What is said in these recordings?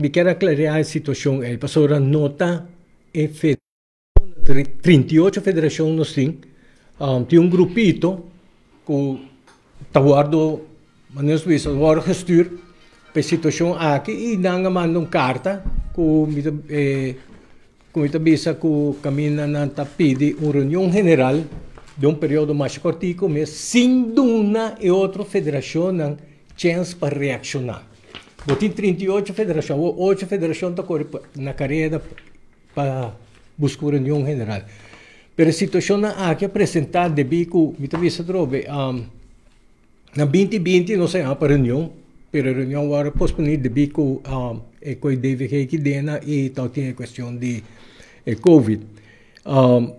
Me quero aclarar a situação. Passou pastor nota é 38 federações nós tem. Um, tem um grupito que está guardando, mas não é guarda gestor para a situação aqui e manda uma carta com eh, com ita bisa com caminha na tapide uma reunião general de um período mais cortico, mas sem uma e outra federação chance para reaccionar tenho 38 federação, 8 federação estão na carreira para buscar união general. a situação na aqui apresentar de bico, me também se trove, um, na 2020 não sei a para reunião, a reunião agora posponer de bico um, e coi deve que que dena e tal tem a questão de COVID. Um,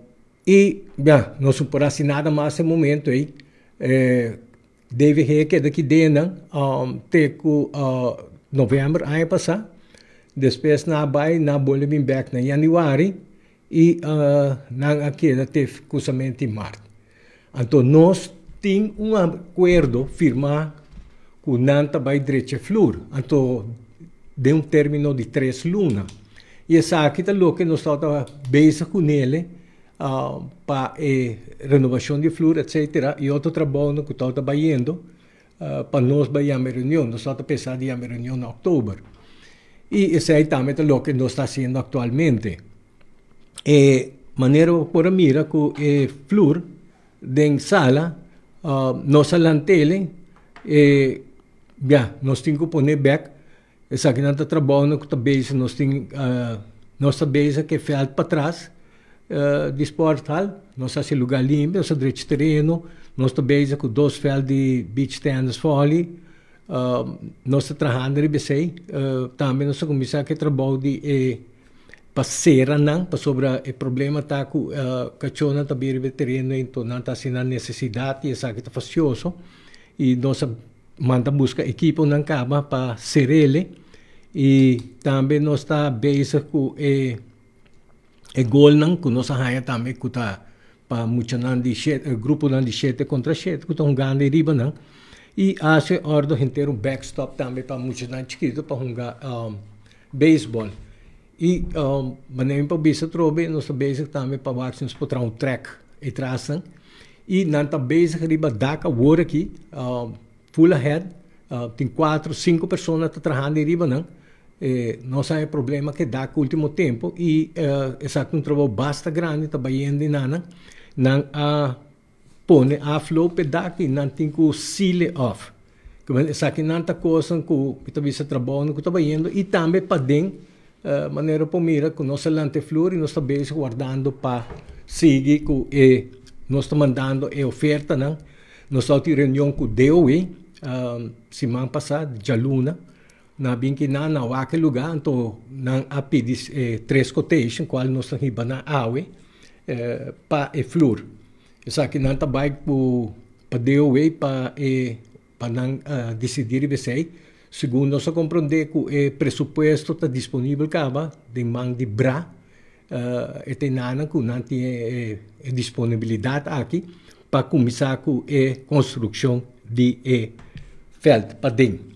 e, bem, não superasse nada mais esse momento aí. Eh, deve que देवीहेकेदकि देन तेकु novembro, ano passado. Depois, na Bahia, na Bolívia, back na janeiro e uh, na aqui, na teve justamente em março. Então, nós temos um acordo firmado com Nanta by Dreche Flur. Então, de um término de três lunas. E essa aqui é o que nós estamos bezos com ele, uh, ah, para eh, ah, a renovação de flores, etc. E outro trabalho que estou trabalhando uh, para nós para uma reunião. Nós estamos pensando em uma reunião em outubro. E isso é também o que nós estamos fazendo atualmente. E eh, maneira por mira que a eh, flor de sala, uh, ah, nossa lantela, e, yeah, nós temos que pôr back essa que nós trabalhando está a base, nós temos uh, nossa base que fez para trás, disportal, eh, nossa se lugar limpo, nossa direito terreno, nosso com dois fel de beach tennis volley, uh, nossa trahando rebesei, uh, também nossa começar que trabalho de eh, passeira não, para sobre o problema tá com uh, eh, cachona também rebe terreno, então não está sendo necessidade e sabe que está facioso e nossa manda busca equipa não caba para ser ele e também nós está basic com eh, e gol não, que nós arranha também, que está para muito não de sete, eh, grupo não de sete contra sete, que está um grande riba não. E acho ordo inteiro backstop também para muito não escrito para um um, beisebol. E um, manem para bisa trobe, nossa base, também para vacinas para um track e traçam. E não está bisa riba daca word aqui, um, full ahead, uh, tem quatro, cinco pessoas que tá trabalhando riba não eh, não sabe problema que dá com o último tempo e uh, essa um trabalho basta grande trabalhando em nana não a põe a flow pedaki não tem que seal off como essa aqui não está coisa com que também trabalhando que trabalhando e também para dentro uh, maneira para mira com nossa lante flor e nós também guardando para seguir com e nós estamos mandando e oferta não nós só tivemos reunião com Deus, hein? Uh, semana passada, de aluna, na binki na na wake lugar anto nang apidis eh, tres quotation qual nos nang hiba na awe eh, pa e flor sa akin nanta bike po pa DOA pa e pa nang uh, decidir besay segundo sa comprende ko e eh, presupuesto ta disponible kaba de mang di bra uh, eh, etenanan ko nanti e, e, e disponibilidad aki pa kumisa ko e construction di e felt pa ding